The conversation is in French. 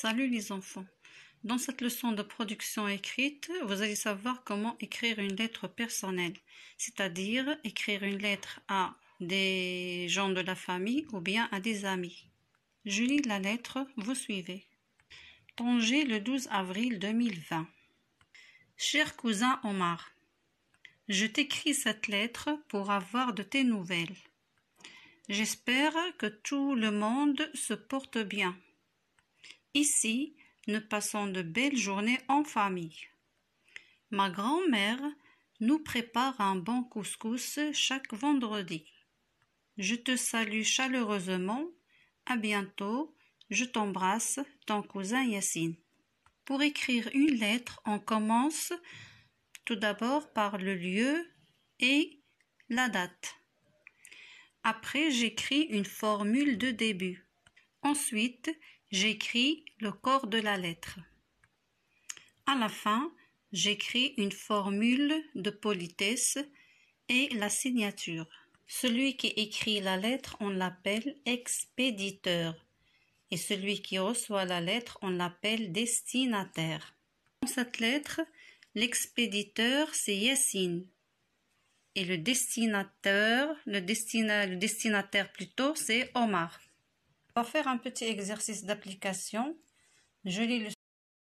Salut les enfants. Dans cette leçon de production écrite, vous allez savoir comment écrire une lettre personnelle, c'est-à-dire écrire une lettre à des gens de la famille ou bien à des amis. Je lis la lettre, vous suivez. Tanger le 12 avril 2020. Cher cousin Omar, je t'écris cette lettre pour avoir de tes nouvelles. J'espère que tout le monde se porte bien Ici, nous passons de belles journées en famille. Ma grand-mère nous prépare un bon couscous chaque vendredi. Je te salue chaleureusement. À bientôt. Je t'embrasse, ton cousin Yacine. Pour écrire une lettre, on commence tout d'abord par le lieu et la date. Après, j'écris une formule de début. Ensuite, J'écris le corps de la lettre. À la fin, j'écris une formule de politesse et la signature. Celui qui écrit la lettre, on l'appelle expéditeur, et celui qui reçoit la lettre, on l'appelle destinataire. Dans cette lettre, l'expéditeur, c'est Yassine, et le destinataire, le destinataire plutôt, c'est Omar faire un petit exercice d'application. Je lis le